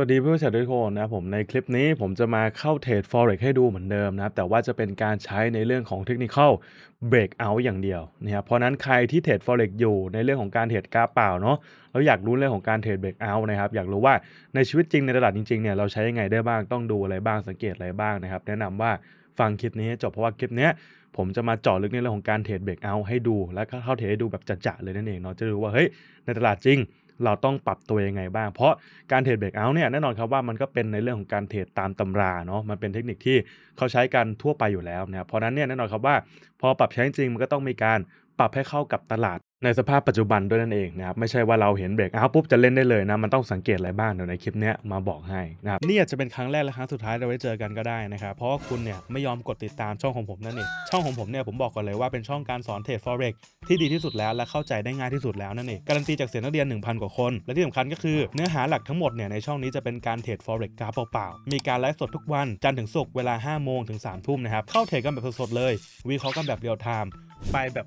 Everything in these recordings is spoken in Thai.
สวัสดีเพื่อนผู้ทุกคนนะผมในคลิปนี้ผมจะมาเข้าเทรด forex ให้ดูเหมือนเดิมนะครับแต่ว่าจะเป็นการใช้ในเรื่องของเทคนิคเขา b เบรกเอาอย่างเดียวนะครับเพราะนั้นใครที่เทรด forex อยู่ในเรื่องของการเทรดกราฟเปล่าเนาะเราอยากรู้เรื่องของการเทรดเบรกเอานะครับอยากรู้ว่าในชีวิตจริงในตลาดจริง ๆเนี่ยเราใช้ยังไงได้บ้างต้องดูอะไรบ้างสังเกตอะไรบ้างนะครับ แนะนำว่าฟังคลิปนี้จบเพราะว่าคลิปนี้ผมจะมาเจาะลึกในเรื่องของการเทรดเบรกเอาให้ดู และเข้าเทรดดูแบบจัดๆเลยนั่นเองเนาะจะรู้ว่าเฮ้ยในตลาดจริงเราต้องปรับตัวยังไงบ้าง เพราะการเทรดเบรกเอาท์เนี่ยแน่นอนครับว่ามันก็เป็นในเรื่องของการเทรดตามตำราเนาะ มันเป็นเทคนิคที่เขาใช้กันทั่วไปอยู่แล้วนะเพราะนั้นเนี่ยแน่นอนครับว่า พอปรับใช้จริงมันก็ต้องมีการปรับให้เข้ากับตลาดในสภาพปัจจุบันด้วยนั่นเองนะครับไม่ใช่ว่าเราเห็นเบรกเอาปุ๊บจะเล่นได้เลยนะ มันต้องสังเกตอะไรบ้างเดี๋ยวในคลิปนี้มาบอกให้นะครับนี่อาจจะเป็นครั้งแรกและครั้งสุดท้ายเราไว้เจอกันก็ได้นะครับเพราะว่าคุณเนี่ยไม่ยอมกดติดตามช่องของผมนั่นเองช่องของผมเนี่ยผมบอกก่อนเลยว่าเป็นช่องการสอนเทรด forex ที่ดีที่สุดแล้วและเข้าใจได้ง่ายที่สุดแล้วนั่นเองการันตีจากเสียงนักเรียน 1,000 กว่าคนและที่สำคัญก็คือ เนื้อหาหลักทั้งหมดเนี่ยในช่องนี้จะเป็นการเทรด forex กราฟเปล่าๆมีการไลฟ์สดทุกวันจันทร์ถึงศุกร์เวลา 5 โมงถึง3ทุ่มนะครับเข้าเทรดกันแบบสดๆเลย วิเคราะห์กันแบบเรียลไทม์ไปแบบ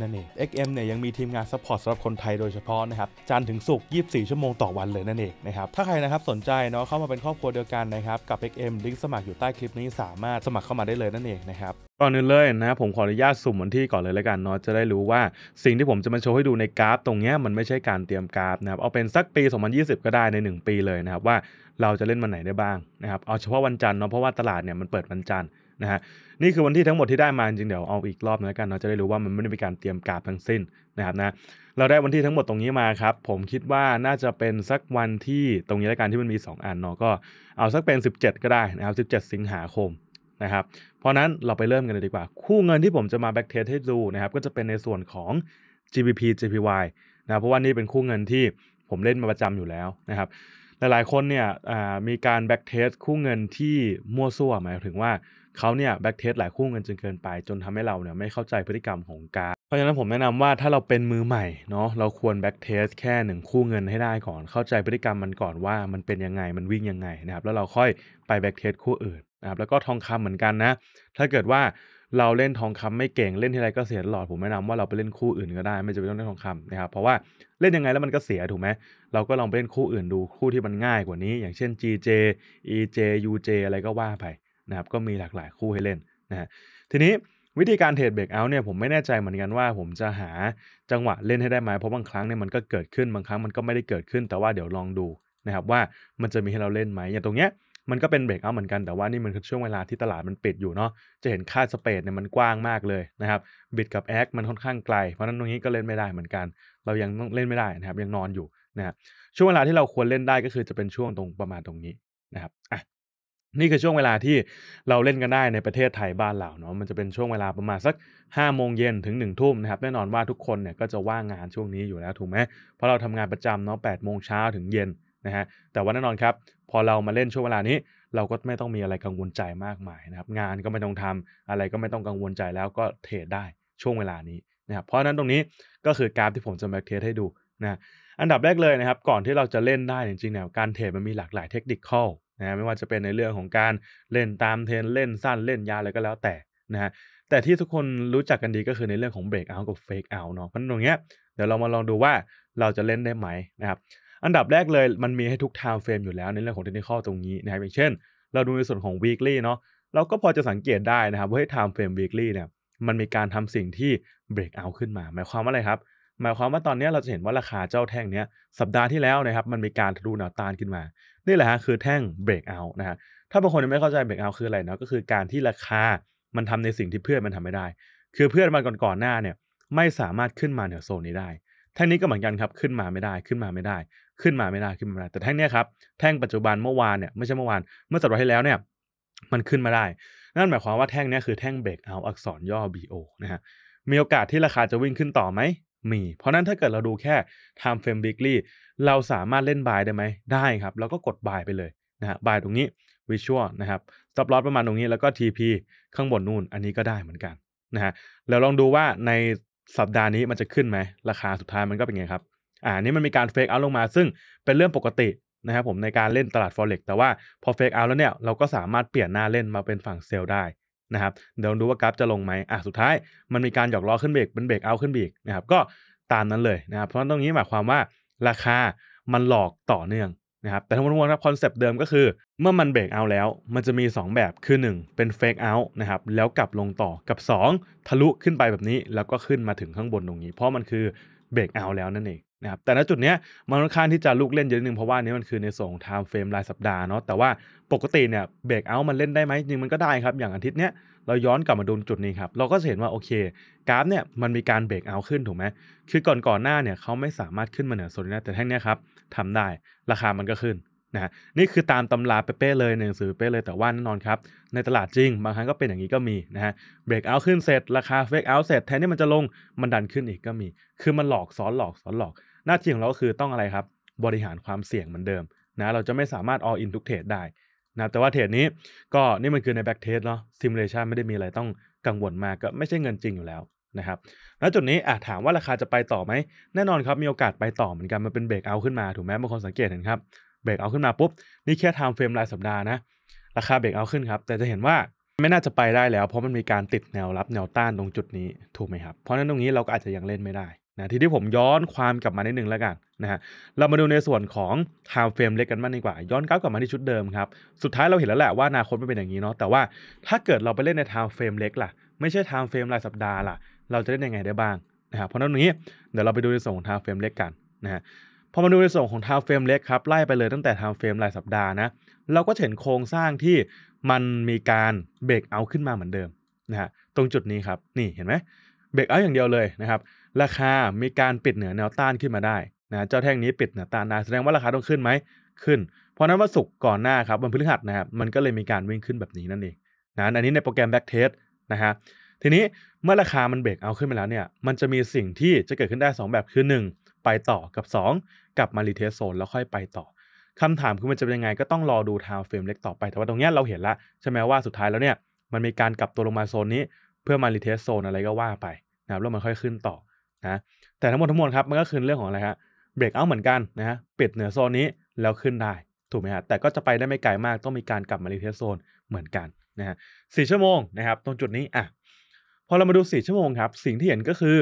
นั่นเอง XM เนี่ยยังมีทีมงานซัพพอร์ตสำหรับคนไทยโดยเฉพาะนะครับจันถึงสุก24 ชั่วโมงต่อวันเลยนั่นเองนะครับถ้าใครนะครับสนใจเนาะเข้ามาเป็นครอบครัวเดียวกันนะครับ กับ XM ลิงก์สมัครอยู่ใต้คลิปนี้สามารถสมัครเข้ามาได้เลยนั่นเองนะครับก่อนอื่นเลยนะผมขออนุญาตสุ่มวันที่ก่อนเลยแล้วกันเนาะจะได้รู้ว่าสิ่งที่ผมจะมาโชว์ให้ดูในกราฟ ตรงนี้มันไม่ใช่การเตรียมกราฟนะครับเอาเป็นสักปี2020 ก็ได้ใน 1 ปีเลยนะครับว่าเราจะเล่นวันไหนได้บ้างนะครับเอาเฉพาะวันจันทร์เนาะเพราะว่าตลาดเนี่ยมันเปิดวันจันทร์นะฮะนี่คือวันที่ทั้งหมดที่ได้มาจริงเดี๋ยวเอาอีกรอบนะกันเราจะได้รู้ว่ามันไม่ได้มีการเตรียมการทั้งสิ้นนะครับนะเราได้วันที่ทั้งหมดตรงนี้มาครับผมคิดว่าน่าจะเป็นสักวันที่ตรงนี้ละกันที่มันมี 2อันเนาะก็เอาสักเป็น 17 ก็ได้ นะครับ 17 สิงหาคมนะครับเพราะนั้นเราไปเริ่มกันเลยดีกว่า คู่เงินที่ผมจะมาแบ็กเทสให้ดูนะครับก็จะเป็นในส่วนของ GBP JPY นะเพราะว่านี่เป็นคู่เงินที่ผมเล่นมาประจำอยู่แล้วนะครับหลายๆคนเนี่ยมีการแบ็กเทสคู่เงินที่มั่วซั่วหมายถึงว่าเขาเนี่ยแบ็กเทสหลายคู่กันจนเกินไปจนทำให้เราเนี่ยไม่เข้าใจพฤติกรรมของการ เพราะฉะนั้นผมแนะนำว่าถ้าเราเป็นมือใหม่เนาะเราควรแบ็กเทสแค่หนึ่งคู่เงินให้ได้ก่อนเข้าใจพฤติกรรมมันก่อนว่ามันเป็นยังไงมันวิ่งยังไงนะครับแล้วเราค่อยไปแบ็กเทสคู่อื่นนะครับแล้วก็ทองคำเหมือนกันนะถ้าเกิดว่าเราเล่นทองคำไม่เก่งเล่นที่ไรก็เสียตลอดผมแนะนำว่าเราไปเล่นคู่อื่นก็ได้ ไม่จำเป็นต้องเล่นทองคำนะครับเพราะว่าเล่นยังไงแล้วมันก็เสียถูกไหมเราก็ลองไปเล่นคู่อื่นดูคู่ที่มันง่ายกว่านี้ อย่างเช่น GJ EJ UJ อะไรก็ว่าไปนะครับก็มีหลากหลายคู่ให้เล่นนะฮะทีนี้วิธีการเทรดเบรกเอาท์เนี่ยผมไม่แน่ใจเหมือนกันว่า ผมจะหาจังหวะเล่นให้ได้ไหมเพราะบางครั้งเนี่ยมันก็เกิดขึ้นบางครั้งมันก็ไม่ได้เกิดขึ้น แต่ว่าเดี๋ยวลองดูนะครับว่ามันจะมีให้เราเล่นไหมอย่างตรงเนี้ยมันก็เป็นเบรกเอาท์เหมือนกันแต่ว่านี่มันคือช่วงเวลาที่ตลาดมันปิดอยู่เนาะจะเห็นค่าสเปดเนี่ยมันกว้างมากเลยนะครับ บิดกับแอคมันค่อนข้างไกล เพราะนั้นตรงนี้ก็เล่นไม่ได้เหมือนกัน เรายังเล่นไม่ได้นะครับยังนอนอยู่นะช่วงเวลาที่เราควรเล่นได้ก็คือจะเป็นช่วงตรงประมาณตรงนี้นะครับอ่ะนี่คือช่วงเวลาที่เราเล่นกันได้ในประเทศไทยบ้านเราเนาะมันจะเป็นช่วงเวลาประมาณสัก5้าโมงเย็นถึง1นึ่ทุ่มนะครับแน่นอนว่าทุกคนเนี่ยก็จะว่างงานช่วงนี้อยู่แล้วถูกไหมเพราะเราทำงานประจำเนาะแปดโมงเช้าถึงเย็นนะฮะแต่ว่าแน่นอนครับพอเรามาเล่นช่วงเวลานี้ เราก็ไม่ต้องมีอะไรกังวลใจมากมายนะครับงานก็ไม่ต้องทำอะไรก็ไม่ต้องกังวลใจแล้วก็เทรดได้ช่วงเวลานี้นะครับเพราะนั้นตรงนี้ก็คือกราฟที่ผมจะมาเทรดให้ดูนะอันดับแรกเลยนะครับก่อนที่เราจะเล่นได้จริงๆเนี่ยการเทรดมันมีหลากหลายเทคนิคเข้านะไม่ว่าจะเป็นในเรื่องของการเล่นตามเทรนเล่นสั้นเล่นยาวอะไรก็แล้วแต่นะฮะแต่ที่ทุกคนรู้จักกันดีก็คือในเรื่องของเบรกเอากับเฟกเอาเนาะ เพราะตรงเนี้ยเดี๋ยวเรามาลองดูว่าเราจะเล่นได้ไหมนะครับ อันดับแรกเลยมันมีให้ทุกทาวเฟรมอยู่แล้ว ในเรื่องของเทคนิคตรงนี้นะครับอย่างเช่น เราดูในส่วนของ weekly เนาะเราก็พอจะสังเกตได้นะครับว่าให้ time frame weekly เนี่ย มันมีการทำสิ่งที่ break out ขึ้นมา หมายความว่าอะไรครับ หมายความว่าตอนนี้เราจะเห็นว่าราคาเจ้าแท่งเนี้ยสัปดาห์ที่แล้วนะครับ มันมีการทะลุแนวต้านขึ้นมานี่แหละฮะคือแท่ง breakout นะฮะถ้าบางคนไม่เข้าใจ breakout คืออะไรเนาะก็คือการที่ราคามันทำในสิ่งที่เพื่อนมันทำไม่ได้ คือเพื่อนมันก่อนๆหน้าเนี่ยไม่สามารถขึ้นมาเหนือโซนนี้ได้ แท่งนี้ก็เหมือนกันครับขึ้นมาไม่ได้ขึ้นมาไม่ได้ ขึ้นมาไม่ได้ขึ้นมาไม่ได้แต่แท่งนี้ครับแท่งปัจจุบันเมื่อวานเนี่ยไม่ใช่เมื่อวานเมื่อสัปดาห์ที่แล้วเนี่ยมันขึ้นมาได้ นั่นหมายความว่าแท่งนี้คือแท่งเบรกเอาอักษรย่อ BO นะฮะมีโอกาสที่ราคาจะวิ่งขึ้นต่อไหมมี เพราะนั้นถ้าเกิดเราดูแค่ time frame weekly เราสามารถเล่นบายได้ไหม ได้ครับแล้วก็กดบายไปเลยนะฮะบายตรงนี้ visual นะครับ stop loss ประมาณตรงนี้ แล้วก็ TP ข้างบนนู่น อันนี้ก็ได้เหมือนกันนะฮะแล้วลองดูว่าในสัปดาห์นี้มันจะขึ้นไหม ราคาสุดท้ายมันก็เป็นไงครับ อ่านี่มันมีการ fake out ลงมา ซึ่งเป็นเรื่องปกตินะครับผมในการเล่นตลาด Forex แต่ว่าพอ fake out แล้วเนี่ย เราก็สามารถเปลี่ยนหน้าเล่นมาเป็นฝั่งเซลล์ได้นะครับเดี๋ยวดูว่ากราฟจะลงไหมอ่ะ สุดท้ายมันมีการหยอกล้อขึ้นเบรกเป็นเบรกเอาขึ้นเบรกนะครับ ก็ตามนั้นเลยนะครับ เพราะตรงนี้หมายความว่าราคามันหลอกต่อเนื่องนะครับ แต่ทั้งหมดทั้งมวลครับคอนเซปต์เดิมก็คือ เมื่อมันเบรกเอาแล้ว มันจะมี 2 แบบ คือ 1 เป็นเฟกเอานะครับ แล้วกลับลงต่อกับ 2 ทะลุขึ้นไปแบบนี้ แล้วก็ขึ้นมาถึงข้างบนตรงนี้ เพราะมันคือเบรกเอา แล้วนั่นเองนะครับแต่ณจุดนี้มันค่อนข้างที่จะลูกเล่นเยอะนิดนึงเพราะว่านี้มันคือในส่งไทม์เฟรมรายสัปดาห์เนาะแต่ว่าปกติเนี่ยเบรกเอาท์มันเล่นได้ไหมจริงมันก็ได้ครับ อย่างอาทิตย์เนี้ย เราย้อนกลับมาดูจุดนี้ครับ เราก็จะเห็นว่าโอเคกราฟเนี่ยมันมีการเบรกเอาท์ขึ้นถูกไหมคือก่อนก่อนหน้าเนี่ยเขาไม่สามารถขึ้นมาเหนือโซนนี้แต่แท่งนี้ครับทำได้ราคามันก็ขึ้นนะนี่คือตามตำราเป๊ะเลยในหนังสือเป๊ะเลยแต่ว่าแน่นอนครับในตลาดจริงบางครั้งก็เป็นอย่างนี้ก็มีนะฮะเบรกเอาขึ้นเสร็จราคาเฟกเอาเสร็จแทนที่มันจะลงมันดันขึ้นอีกก็มีคือมันหลอกซ้อนหลอกซ้อนหลอกหน้าที่ของเราคือต้องอะไรครับ บริหารความเสี่ยงเหมือนเดิมนะเราจะไม่สามารถ all in ทุกเทรดได้นะแต่ว่าเทรดนี้ก็นี่มันคือในแบ็กเทสเนาะซิมูเลชันไม่ได้มีอะไรต้องกังวลมากก็ไม่ใช่เงินจริงอยู่แล้วนะครับณจุดนี้อาจถามว่าราคาจะไปต่อไหม แน่นอนครับมีโอกาสไปต่อเหมือนกันมันเป็นเบรกเอาขึ้นมาถูกไหมบางคนสังเกตเห็นครับเบรกเอาขึ้นมาปุ๊บนี่แค่ไทม์เฟรมรายสัปดาห์นะราคาเบรกเอาขึ้นครับแต่จะเห็นว่าไม่น่าจะไปได้แล้ว เพราะมันมีการติดแนวรับแนวต้านตรงจุดนี้ถูกไหมครับเพราะนั้นตรงนี้เราก็อาจจะยังเล่นไม่ได้นะทีที่ผมย้อนความกลับมานิดนึงแล้วกันนะฮะเรามาดูในส่วนของ time frame เล็กกันบ้างดีกว่าย้อนกลับกลับมาที่ชุดเดิมครับสุดท้ายเราเห็นแล้วแหละว่าอนาคตไม่เป็นอย่างนี้เนาะแต่ว่าถ้าเกิดเราไปเล่นใน time frame เล็ก ล่ะไม่ใช่ time frame รายสัปดาห์ล่ะเราจะเล่นยังไงได้บ้างนะครับเพราะนั้นตรงนี้เดี๋ยวเราไปดูในส่วนของ time frame เล็กกันนะฮะพอมาดูในส่วนของ time frame เล็กครับไล่ไปเลยตั้งแต่ time frame รายสัปดาห์นะเราก็เห็นโครงสร้างที่มันมีการเบรกเอา ขึ้นมาเหมือนเดิมนะฮะตรงจุดนี้ครับนี่เห็นไหมเบรกเอา อย่างเดียวเลยนะครับราคา มีการปิดเหนือแนวต้านขึ้นมาได้นะเจ้าแท่งนี้ปิดเหนือต้านได้แสดงว่าราคาต้องขึ้นไหมขึ้น เพราะนั้นวันศุกร์ก่อนหน้าครับวันพฤหัสนะครับ มันก็เลยมีการวิ่งขึ้นแบบนี้นั่นเอง นะ อันนี้ในโปรแกรมแบ็กเทส นะฮะทีนี้ เมื่อราคามันเบรกเอาขึ้นไปแล้วเนี่ย มันจะมีสิ่งที่จะเกิดขึ้นได้ 2 แบบคือ1ไปต่อกับ 2กลับมารีเทสโซนแล้วค่อยไปต่อคำถามคือมันจะเป็นยังไงก็ต้องรอดูทาวเฟรมเล็กต่อไป แต่ว่าตรงนี้เราเห็นละใช่ไหมว่าสุดท้ายแล้วเนี่ยมันมีการกลับตัวลงมาโซนนี้เพื่อมารีเทสโซนอะไรก็ว่าไปนะครับแล้วมันค่อยขึ้นต่อนะแต่ทั้งหมดทั้งมวลครับมันก็คือเรื่องของอะไรฮะเบรกเอาเหมือนกันนะฮะปิดเหนือโซนนี้แล้วขึ้นได้ถูกไหมฮะแต่ก็จะไปได้ไม่ไกลมากต้องมีการกลับมารีเทสโซนเหมือนกันนะฮะสี่ชั่วโมงนะครับตรงจุดนี้อ่ะพอเรามาดูสี่ชั่วโมงครับ สิ่งที่เห็นก็คือ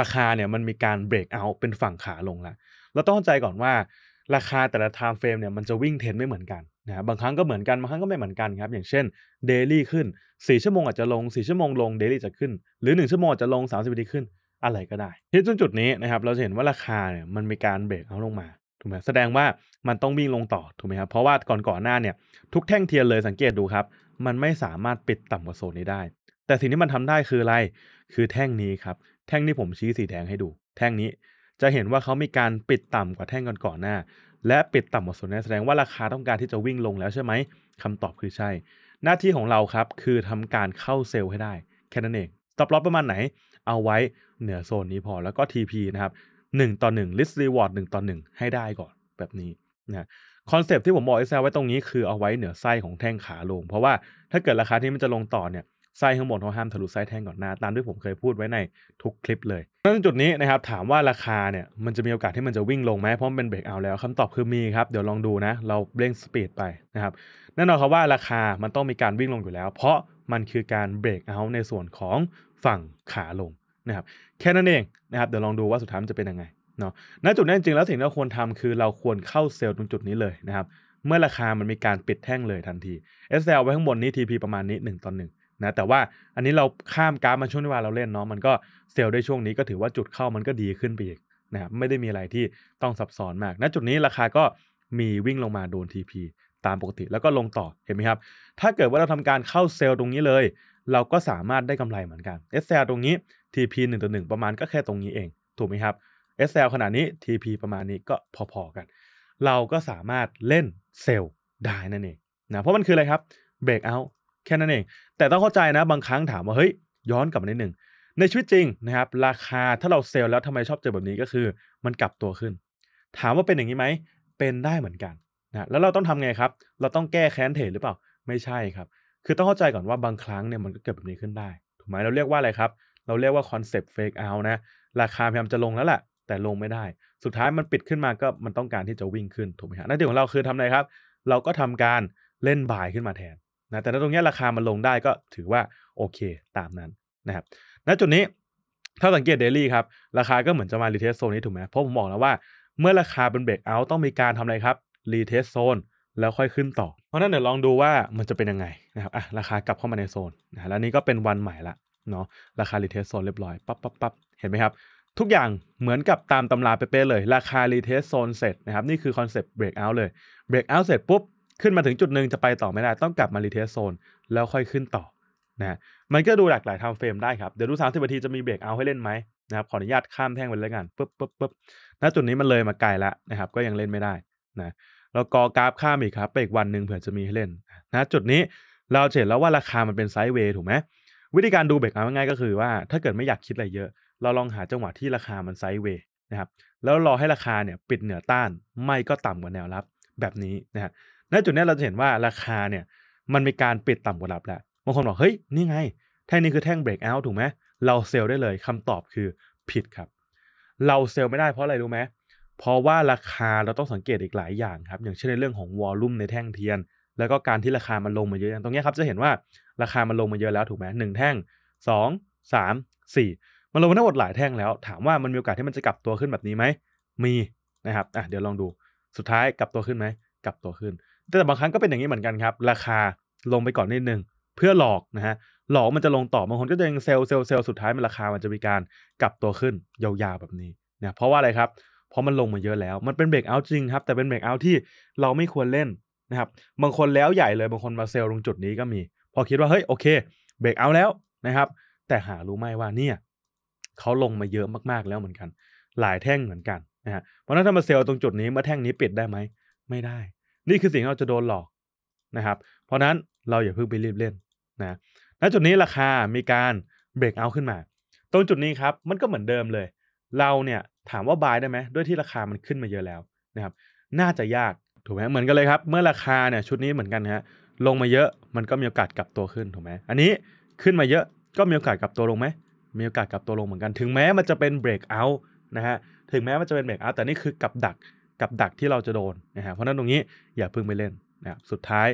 ราคาเนี่ยมันมีการเบรกเอาเป็นฝั่งขาลงละเราต้องเข้าใจก่อนว่าราคาแต่ละไทม์เฟรมเนี่ยมันจะวิ่งเทรนไม่เหมือนกันนะบางครั้งก็เหมือนกัน บางครั้งก็ไม่เหมือนกันครับอย่างเช่นเดลี่ขึ้น4ชั่วโมงอาจจะลง4ชั่วโมงลงเดลี่จะขึ้นหรือ1 ชั่วโมงจะลง30นาทีขึ้นอะไรก็ได้ที่จนจุดนี้นะครับ เราจะเห็นว่าราคาเนี่ย มันมีการเบรกเอาลงมาถูกไหมแสดงว่ามันต้องวิ่งลงต่อถูกไหมครับเพราะว่าก่อนก่อนหน้าเนี่ยทุกแท่งเทียนเลยสังเกตดูครับ มันไม่สามารถปิดต่ำกว่าโซนนี้ได้ แต่สิ่งที่มันทำได้คืออะไร คือแท่งนี้ครับ แท่งที่ผมชี้สีแดงให้ดู แท่งนี้จะเห็นว่าเขามีการปิดต่ำกว่าแท่งก่อนก่อนหน้า และปิดต่ำกว่าโซนนี้แสดงว่าราคาต้องการที่จะวิ่งลงแล้วใช่ไหมคำตอบคือใช่ หน้าที่ของเราครับคือทำการเข้าเซลล์ให้ได้แค่นั้นเองตอบรับประมาณไหนเอาไว้เหนือโซนนี้พอ แล้วก็ TP นะครับ 1 ต่อ1 list reward 1ต่อ 1 ให้ได้ก่อนแบบนี้นะคอนเซปที่ผมบอก Excel ไว้ตรงนี้คือเอาไว้เหนือไส้ของแท่งขาลง เพราะว่าถ้าเกิดราคาที่มันจะลงต่อเนี่ยไส้ข้างบนเขาห้ามทะลุไส้แท่งก่อนหน้า ตามที่ผมเคยพูดไว้ในทุกคลิปเลยเรื่งจุดนี้นะครับ ถามว่าราคาเนี่ยมันจะมีโอกาสที่มันจะวิ่งลงไหมเพราะมันเป็นเบรกเอาแล้วคำตอบคือมีครับเดี๋ยวลองดูนะ เราเร่งสปีดไปนะครับแน่นอนครับว่าราคามันต้องมีการวิ่งลงอยู่แล้ว เพราะมันคือการเบรกเอาในส่วนของฝั่งขาลงนะครับแค่นั้นเองนะครับเดี๋ยวลองดูว่าสุดท้ายมันจะเป็นยังไงเนาะณจุดนั้นจริงแล้ว สิ่งที่เราควรทำคือเราควรเข้าเซลล์ตรงจุดนี้เลยนะครับเมื่อราคามันมีการปิดแท่งเลยทันที s ลไว้ข้างบนนี้ TP ประมาณนี้ 1ต่อหนึ่งนะแต่ว่าอันนี้เราข้ามกราฟมาช่วงเวลาเราเล่นเนาะมันก็เซลล์ได้ช่วงนี้ก็ถือว่าจุดเข้ามันก็ดีขึ้นไปอีกนะครับไม่ได้มีอะไรที่ต้องซับซ้อนมาก ณจุดนี้ราคาก็มีวิ่งลงมาโดน TP ตามปกติแล้วก็ลงต่อเห็นไหมครับ ถ้าเกิดว่าเราทำการเข้าเซลล์ตรงนี้เลยเราก็สามารถได้กำไรเหมือนกัน SL ตรงนี้ TP 1ต่อ1ประมาณก็แค่ตรงนี้เอง ถูกไหมครับ SL ขนาดนี้ TP ประมาณนี้ก็พอ ๆ กัน เราก็สามารถเล่นเซลล์ได้นั่นเองนะ เพราะมันคืออะไรครับเบรกเอาแค่นั้นเอง แต่ต้องเข้าใจนะบางครั้งถามว่าเฮ้ยย้อนกลับมาในหนึ่ง ในชีวิตจริงนะครับ ราคาถ้าเราเซลล์แล้วทำไมชอบเจอแบบนี้ก็คือ มันกลับตัวขึ้น ถามว่าเป็นอย่างนี้ไหมเป็นได้เหมือนกันนะแล้วเราต้องทำไงครับ เราต้องแก้แค้นเทรดหรือเปล่า ไม่ใช่ครับคือต้องเข้าใจก่อนว่าบางครั้งเนี่ยมันก็เกิดแบบนี้ขึ้นได้ ถูกไหมเราเรียกว่าอะไรครับ เราเรียกว่าคอนเซปต์เฟกเอานะราคาพยายามจะลงแล้วแหละ แต่ลงไม่ได้ สุดท้ายมันปิดขึ้นมาก็มันต้องการที่จะวิ่งขึ้นถูกไหมฮะหน้าที่ของเราคือทำอะไรครับ เราก็ทำการเล่นบ่ายขึ้นมาแทนนะแต่ถ้าตรงนี้ราคามันลงได้ก็ถือว่าโอเคตามนั้นนะครับณจุดนี้ ถ้าสังเกตเดลี่ครับราคาก็เหมือนจะมารีเทสโซนนี้ถูกไหมเพราะผมบอกแล้วว่าเมื่อราคาเป็นเบรกเอาต้องมีการทำอะไรครับรีเทสโซนแล้วค่อยขึ้นต่อ เพราะนั้นเดี๋ยวลองดูว่ามันจะเป็นยังไงนะครับอ่ะราคากลับเข้ามาในโซนนะแล้วนี้ก็เป็นวันใหม่ละเนาะ ราคารีเทสโซนเรียบร้อย ปั๊บปั๊บปั๊บเห็นไหมครับ ทุกอย่างเหมือนกับตามตำราเป๊ะเลย ราคารีเทสโซนเสร็จนะครับ นี่คือคอนเซปต์เบรกเอาท์เลย เบรกเอาท์เสร็จปุ๊บ ขึ้นมาถึงจุดหนึ่งจะไปต่อไม่ได้ ต้องกลับมารีเทสโซนแล้วค่อยขึ้นต่อ นะ มันก็ดูหลากหลายทำเฟรมได้ครับ เดี๋ยวดูสามสิบนาทีจะมีเบรกเอาให้เล่นไหมนะครับ ขออนุญาตข้ามแท่งไปเลยกันปุ๊บปุ๊บปุ๊บณจุดนี้มันเลยมาไกลแล้วนะครับ ก็ยังเล่นไม่ได้นะแล้วก็กราฟข้ามอีกครับไปอีกวันหนึ่งเผื่อจะมีให้เล่นนะจุดนี้เราเห็นแล้วว่าราคามันเป็นไซด์เวย์ถูกไหมวิธีการดูเบรกเอาง่ายก็คือว่าถ้าเกิดไม่อยากคิดอะไรเยอะ เราลองหาจังหวะที่ราคามันไซด์เวย์นะครับแล้วรอให้ราคาเนี่ยปิดเหนือต้านไม่ก็ต่ำกว่าแนวรับแบบนี้นะฮะณจุดนี้เราจะเห็นว่าราคาเนี่ยมันมีการปิดต่ำกว่ารับแล้วบางคนบอกเฮ้ยนี่ไงแท่งนี้คือแท่งเบรกเอาถูกไหมเราเซลล์ได้เลย คำตอบคือผิดครับเราเซลล์ไม่ได้เพราะอะไรรู้ไหมเพราะว่าราคาเราต้องสังเกตอีกหลายอย่างครับ อย่างเช่นในเรื่องของวอลลุ่มในแท่งเทียน แล้วก็การที่ราคามันลงมาเยอะอย่างตรงนี้ครับจะเห็นว่าราคามันลงมาเยอะแล้วถูกไหมหนึ่งแท่งสองสามสี่มันลงมาทั้งหมดหลายแท่งแล้ว ถามว่ามันมีโอกาสที่มันจะกลับตัวขึ้นแบบนี้ไหมมีนะครับอ่ะเดี๋ยวลองดูสุดท้ายกลับตัวขึ้นไหมกลับตัวขึ้น แต่บางครั้งก็เป็นอย่างนี้เหมือนกันครับ ราคาลงไปก่อนนิดนึงเพื่อหลอกนะฮะหลอกมันจะลงต่อบางคนก็จะยังเซลล์เซลล์เซลล์สุดท้ายมันราคามันจะมีการกลับตัวขึ้นยาวๆแบบนี้เนี่ยเพราะว่าอะไรครับเพราะมันลงมาเยอะแล้ว มันเป็นเบรกเอาท์จริงครับ แต่เป็นเบรกเอาท์ที่เราไม่ควรเล่นนะครับ บางคนแล้วใหญ่เลย บางคนมาเซลล์ตรงจุดนี้ก็มี พอคิดว่า เฮ้ย โอเค เบรกเอาท์แล้วนะครับ แต่หารู้ไหมว่า เนี่ย เขาลงมาเยอะมากๆแล้วเหมือนกัน หลายแท่งเหมือนกันนะฮะ เพราะนั้นถ้ามาเซลล์ตรงจุดนี้ มาแท่งนี้ปิดได้ไหม ไม่ได้ นี่คือสิ่งที่เราจะโดนหลอกนะครับ เพราะนั้นเราอย่าเพิ่งไปรีบเล่นนะณจุดนี้ราคา มีการเบรกเอาท์ขึ้นมา ตรงจุดนี้ครับ มันก็เหมือนเดิมเลยเราเนี่ยถามว่าบายได้ไหมด้วยที่ราคามันขึ้นมาเยอะแล้วนะครับน่าจะยากถูกไหมเหมือนกันเลยครับเมื่อราคาเนี่ยชุดนี้เหมือนกันฮะลงมาเยอะมันก็มีโอกาสกลับตัวขึ้นถูกไหมอันนี้ขึ้นมาเยอะก็มีโอกาสกลับตัวลงไหมมีโอกาสกลับตัวลงเหมือนกัน ถึงแม้มันจะเป็นเบรกเอาท์นะฮะถึงแม้มันจะเป็นเบรกเอาท์แต่นี่คือกับดักกับดักที่เราจะโดนนะฮะเพราะนั้นตรงนี้อย่าพึ่งไปเล่นนะครับสุดท้าย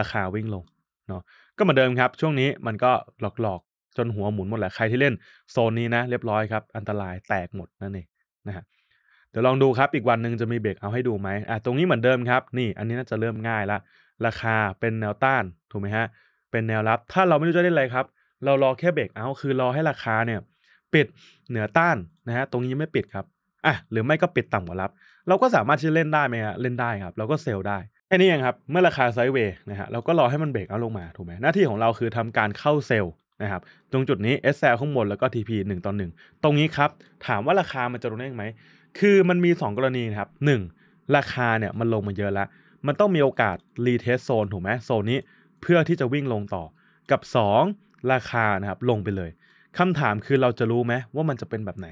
ราคาวิ่งลงเนาะก็เหมือนเดิมครับช่วงนี้มันก็หลอกจนหัวหมุนหมดแหละใครที่เล่นโซนนี้นะเรียบร้อยครับอันตรายแตกหมดนั่นเองนะฮะเดี๋ยวลองดูครับอีกวันหนึ่งจะมีเบรกเอาให้ดูไหมอ่ะตรงนี้เหมือนเดิมครับนี่อันนี้น่าจะเริ่มง่ายละราคาเป็นแนวต้านถูกไหมฮะเป็นแนวรับถ้าเราไม่รู้จะเล่นอะไรครับเรารอแค่เบรกเอา คือรอให้ราคาเนี่ยปิดเหนือต้านนะฮะตรงนี้ไม่ปิดครับอ่ะหรือไม่ก็ปิดต่ำกว่ารับเราก็สามารถที่จะเล่นได้ไหมฮะเล่นได้ครับ เราก็เซลได้แค่นี้เองครับ เมื่อราคาไซด์เวย์นะฮะเราก็รอให้มันเบรกเอาลงมาถูกไหมหน้าที่ของเราคือทำการเข้าเซลล์นะครับตรงจุดนี้ SL ข้างบนแล้วก็ TP 1ต่อ1ตรงนี้ครับ ถามว่าราคามันจะลงได้ไหม คือมันมี 2 กรณีนะครับ 1 ราคาเนี่ยมันลงมาเยอะแล้ว มันต้องมีโอกาสรีเทสโซนถูกไหมโซนนี้ เพื่อที่จะวิ่งลงต่อกับ 2 ราคานะครับลงไปเลยคำถามคือเราจะรู้ไหมว่ามันจะเป็นแบบไหน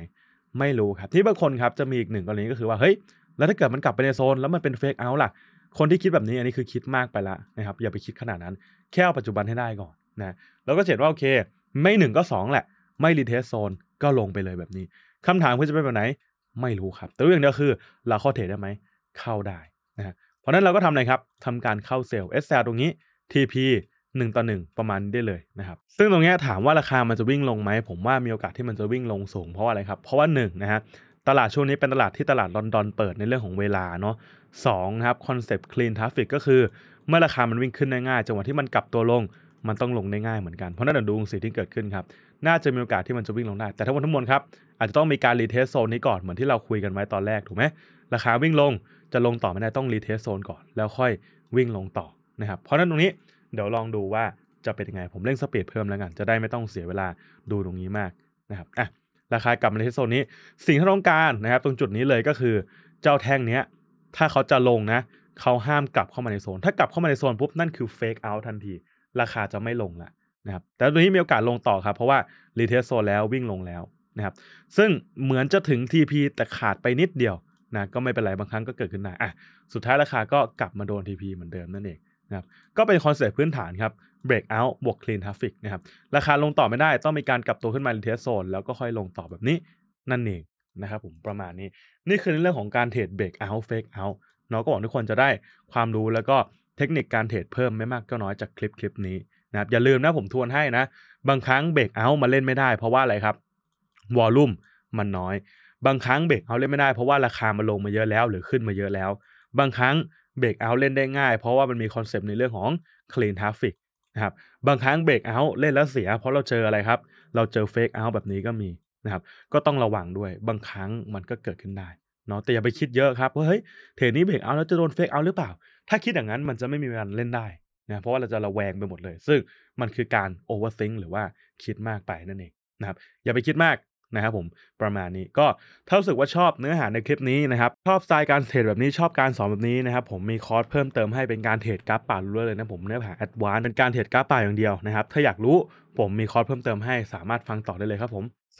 ไม่รู้ครับ ที่บางคนครับจะมีอีกหนึ่งกรณีก็คือว่าเฮ้ยแล้วถ้าเกิดมันกลับไปในโซนแล้วมันเป็นเฟกเอาท์ล่ะคนที่คิดแบบนี้อันนี้คือคิดมากไปละนะครับอย่าไปคิดขนาดนั้นแค่เอาปัจจุบันให้ได้ก่อนนะเราก็เห็นว่าโอเค ไม่หนึ่งก็สองแหละ ไม่รีเทสโซนก็ลงไปเลยแบบนี้ คำถามคือจะเป็นแบบไหนไม่รู้ครับ แต่เรื่องเดียวคือเราเข้าเทรดได้ไหมเข้าได้นะเพราะนั้นเราก็ทำอะไรครับทำการเข้าเซลล์ SL ตรงนี้ TP 1ต่อ1ประมาณนี้ได้เลยนะครับ ซึ่งตรงนี้ถามว่าราคามันจะวิ่งลงไหม ผมว่ามีโอกาสที่มันจะวิ่งลงสูงเพราะอะไรครับ เพราะว่า1นะฮะตลาดช่วงนี้เป็นตลาดที่ตลาดลอนดอนเปิดในเรื่องของเวลาเนาะสองนะครับคอนเซปต์คลีนทราฟฟิกก็คือเมื่อราคามันวิ่งขึ้นง่ายๆจังหวะที่มันกลับตัวลงมันต้องลงได้ง่ายเหมือนกัน เพราะนั่นดูสิ่งที่เกิดขึ้นครับ น่าจะมีโอกาสที่มันจะวิ่งลงได้ แต่ทั้งหมดทั้งมวลครับ อาจจะต้องมีการรีเทสโซนนี้ก่อน เหมือนที่เราคุยกันไว้ตอนแรก ถูกไหมราคาวิ่งลง จะลงต่อไม่ได้ ต้องรีเทสโซนก่อน แล้วค่อยวิ่งลงต่อนะครับ เพราะนั้นตรงนี้ เดี๋ยวลองดูว่าจะเป็นยังไง ผมเร่งสปีดเพิ่มแล้วกัน จะได้ไม่ต้องเสียเวลาดูตรงนี้มากนะครับอ่ะราคากลับมาในโซนนี้ สิ่งที่ต้องการนะครับ ตรงจุดนี้เลยก็คือ เจ้าแท่งเนี้ย ถ้าเขาจะลงนะเขาห้ามกลับเข้ามาในโซนถ้ากลับเข้ามาในโซนปุ๊บนั่นคือเฟกเอาท์ทันทีราคาจะไม่ลงละนะครับแต่ตัวนี้มีโอกาสลงต่อครับ เพราะว่ารีเทสโซแล้ววิ่งลงแล้วนะครับซึ่งเหมือนจะถึง TP แต่ขาดไปนิดเดียวนะก็ไม่เป็นไรบางครั้งก็เกิดขึ้นได้อ่ะสุดท้ายราคาก็กลับมาโดน TP เหมือนเดิมนั่นเองนะครับก็เป็นคอนเซ็ปต์พื้นฐานครับ break out บวก clean traffic นะครับ ราคาลงต่อไม่ได้ ต้องมีการกลับตัวขึ้นมารีเทสโซนแล้วก็ค่อยลงต่อแบบนี้นั่นเองนะครับผมประมาณนี้นี่คือเรื่องของการเทรด break out fake out เนาะก็หวังทุกคนจะได้ความรู้แล้วก็เทคนิคการเทรดเพิ่มไม่มากก็น้อยจากคลิปคลิปนี้นะครับอย่าลืมนะผมทวนให้นะบางครั้งเบรกเอามาเล่นไม่ได้ เพราะว่าอะไรครับวอลลุ่มมันน้อยบางครั้งเบรกเอาเล่นไม่ได้เพราะว่าราคามันลงมาเยอะแล้วหรือขึ้นมาเยอะแล้ว บางครั้งเบรกเอาเล่นได้ง่าย เพราะว่ามันมีคอนเซปต์ในเรื่องของคลีนทราฟิกนะครับบางครั้งเบรกเอาเล่นแล้วเสีย เพราะเราเจออะไรครับเราเจอเฟกเอาแบบนี้ก็มีนะครับก็ต้องระวังด้วย บางครั้งมันก็เกิดขึ้นได้เนาะแต่อย่าไปคิดเยอะครับว่าเฮ้ยเทรดนี้เบรกเอาแล้วจะโดนเฟกเอาหรือเปล่าถ้าคิดอย่างนั้นมันจะไม่มีการเล่นได้นะเพราะว่าเราจะระแวงไปหมดเลย ซึ่งมันคือการโอเวอร์ซิงหรือว่าคิดมากไปนั่นเองนะครับอย่าไปคิดมากนะครับผมประมาณนี้ก็ถ้ารู้สึกว่าชอบเนื้อหาในคลิปนี้นะครับ ชอบสไตล์การเทรดแบบนี้ชอบการสอนแบบนี้นะครับ ผมมีคอร์สเพิ่มเติมให้เป็นการเทรดกราฟป่ารู้เลยนะผมเนื้อหาแอดวานเป็นการเทรดกราฟป่าอย่างเดียวนะครับถ้าอยากรู้ผมมีคอร์สเพิ่มเติมให้สามารถฟังต่อได้เลยครับผม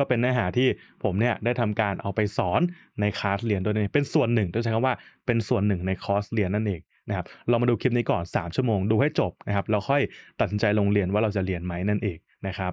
ก็เป็นเนื้อหาที่ผมเนี่ยได้ทำการเอาไปสอนในคลาสเรียนโดยนี้เป็นส่วนหนึ่งต้องใช้คำว่าเป็นส่วนหนึ่งในคอร์สเรียนนั่นเองนะครับเรามาดูคลิปนี้ก่อน 3 ชั่วโมงดูให้จบนะครับ เราค่อยตัดสินใจลงเรียนว่าเราจะเรียนไหมนั่นเองนะครับ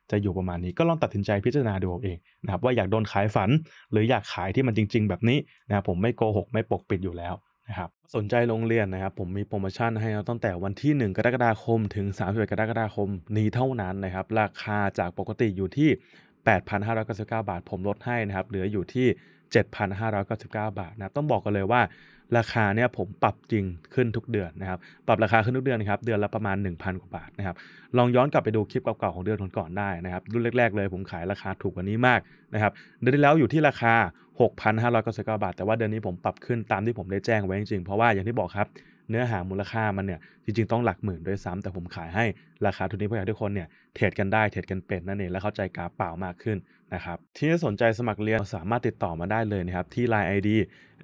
จะอยู่ประมาณนี้ก็ลองตัดสินใจพิจารณาดูเองนะครับว่าอยากโดนขายฝันหรืออยากขายที่มันจริง ๆ แบบนี้นะครับผมไม่โกหก ไม่ปกปิดอยู่แล้วนะครับสนใจโรงเรียนนะครับ ผมมีโปรโมชั่นให้ตั้งแต่วันที่ 1 กรกฎาคมถึง 31 กรกฎาคม นี้เท่านั้นนะครับ ราคาจากปกติอยู่ที่ 8,599 บาทผมลดให้นะครับเหลืออยู่ที่ 7,599บาทนะต้องบอกกันเลยว่าราคาเนี่ยผมปรับจริงขึ้นทุกเดือนนะครับปรับราคาขึ้นทุกเดือนนะครับเดือนละประมาณ 1,000กว่าบาทนะครับลองย้อนกลับไปดูคลิปเก่าๆของเดือนก่อนๆได้นะครับรุ่นแรกๆ เลยผมขายราคาถูกกว่านี้มากนะครับเดือนที่แล้วอยู่ที่ราคา 6,599บาทแต่ว่าเดือนนี้ผมปรับขึ้นตามที่ผมได้แจ้งไว้จริงๆเพราะว่าอย่างที่บอกครับเนื้อหามูลค่ามันเนี่ยจริง ๆต้องหลักหมื่นด้วยซ้ำแต่ผมขายให้ราคาทุนนี้เพื่อให้ทุกคนเนี่ยเทรดกันได้เทรดกันเป็นนั่นเองและเข้าใจกาเปล่ามากขึ้นนะครับที่สนใจสมัครเรียน สามารถติดต่อมาได้เลยนะครับ ที่ Line ID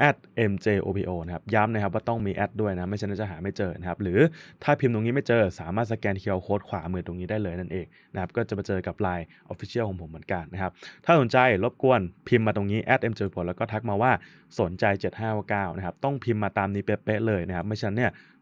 at mjopo นะครับย้ำนะครับว่าต้องมีแอดด้วยนะไม่ฉะนั้นจะหาไม่เจอนะครับ หรือถ้าพิมพ์ตรงนี้ไม่เจอสามารถสแกนเคอร์โค้ดขวามือตรงนี้ได้เลยนั่นเองนะครับก็จะมาเจอกับ Line Official ของผมเหมือนกันนะครับ ถ้าสนใจรบกวนพิมพ์มาตรงนี้ at mjopo แล้วก็ทักมาว่าสนใจ 7 5 9 นะครับต้องพิมพ์มาตามนี้เป๊ะๆเลยนะครับไม่ฉะนั้นเนี่ย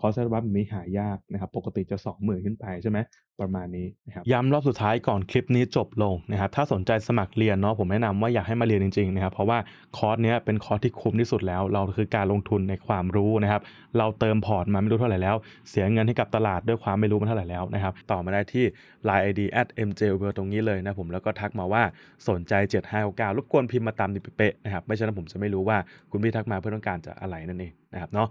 คอร์สบัฟนี้หายากนะครับ ปกติจะ20,000ขึ้นไปใช่ไหม ประมาณนี้นะครับ ย้ำรอบสุดท้ายก่อนคลิปนี้จบลงนะครับ ถ้าสนใจสมัครเรียนเนาะ ผมแนะนำว่าอยากให้มาเรียนจริงๆนะครับ เพราะว่าคอร์สเนี้ยเป็นคอร์สที่คุ้มที่สุดแล้ว เราคือการลงทุนในความรู้นะครับ เราเติมพอร์ตมาไม่รู้เท่าไหร่แล้ว เสียเงินให้กับตลาดด้วยความไม่รู้มาเท่าไหร่แล้วนะครับ ต่อมาได้ที่ Line ID at m j w e l ตรงนี้เลยนะผม แล้วก็ทักมาว่าสนใจ7 5 9รบกวนพิมพ์มาตามนี้เป๊ะนะครับ ไม่ใชนั้นผมจะไม่รู้ว่าคุณพี่ทักมาเพื่อต้องการจะอะไรนั่นเองนะครับเนาะ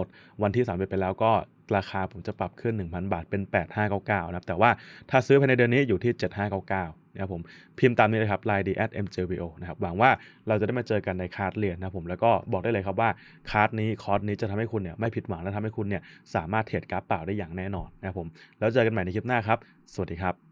ดวันที่3นไปแล้วก็ราคาผมจะปรับขึ้น 1,000 บาทเป็น 8599นะครับ แต่ว่าถ้าซื้อภายในเดือนนี้อยู่ที่ 7599นะครับผมพิมพ์ตามนี้เลยครับ line d at mjbo นะครับ หวังว่าเราจะได้มาเจอกันในคาร์ดเรียนนะผมแล้วก็บอกได้เลยครับว่าคาร์ดนี้คอร์สนี้จะทำให้คุณเนี่ยไม่ผิดหวังและทำให้คุณเนี่ย สามารถเทรดกราฟเปล่าได้อย่างแน่นอนนะครับผมแล้วเจอกันใหม่ในคลิปหน้าครับ สวัสดีครับ